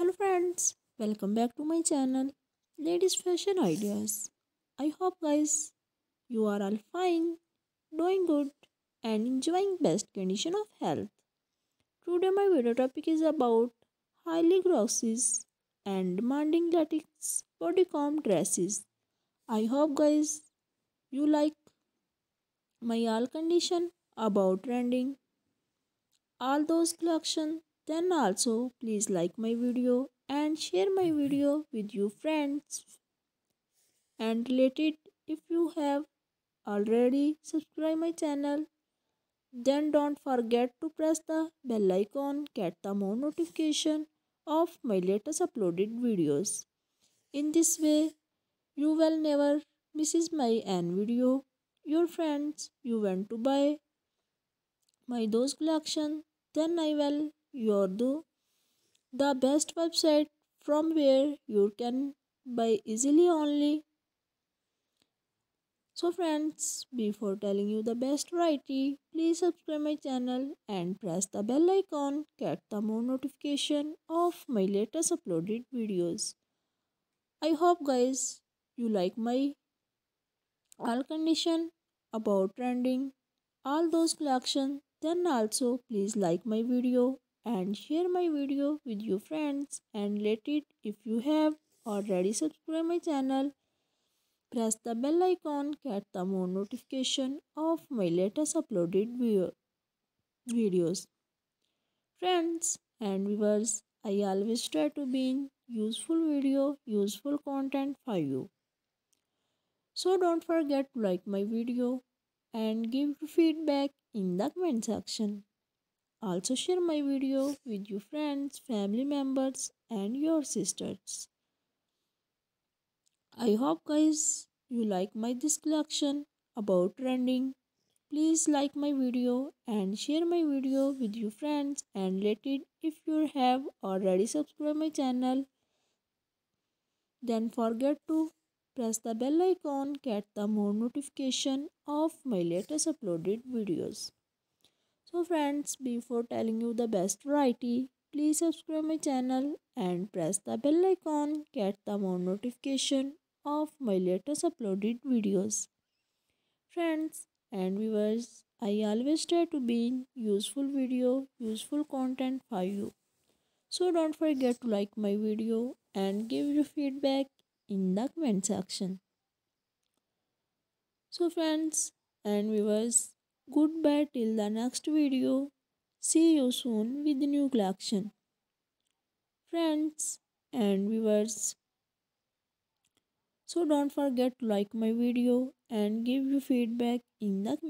Hello friends, welcome back to my channel Ladies Fashion Ideas. I hope guys you are all fine, doing good and enjoying best condition of health. Today my video topic is about highly grosses and demanding latex bodycom dresses. I hope guys you like my all condition about trending all those collection then also please like my video and share my video with your friends and related if you have already subscribe my channel then don't forget to press the bell icon get the more notification of my latest uploaded videos. In this way, you will never misses my an video. Your friends, you want to buy my those collection, then I will Yordu, the best website from where you can buy easily only. So friends, before telling you the best variety, please subscribe my channel and press the bell icon, get the more notification of my latest uploaded videos. I hope guys, you like my all condition about trending all those collection then also please like my video and share my video with your friends and let it if you have already subscribe my channel press the bell icon get the more notification of my latest uploaded video videos friends and viewers i always try to bring useful video useful content for you so don't forget to like my video and give feedback in the comment section also share my video with your friends, family members and your sisters. I hope guys you like my this collection about trending. Please like my video and share my video with your friends and let it if you have already subscribed my channel. Then forget to press the bell icon get the more notification of my latest uploaded videos. So friends, before telling you the best variety, please subscribe my channel and press the bell icon get the more notification of my latest uploaded videos. Friends and viewers, I always try to be useful video, useful content for you. So don't forget to like my video and give your feedback in the comment section. So friends and viewers, Goodbye till the next video. See you soon with new collection. Friends and viewers, so don't forget to like my video and give your feedback in the comments.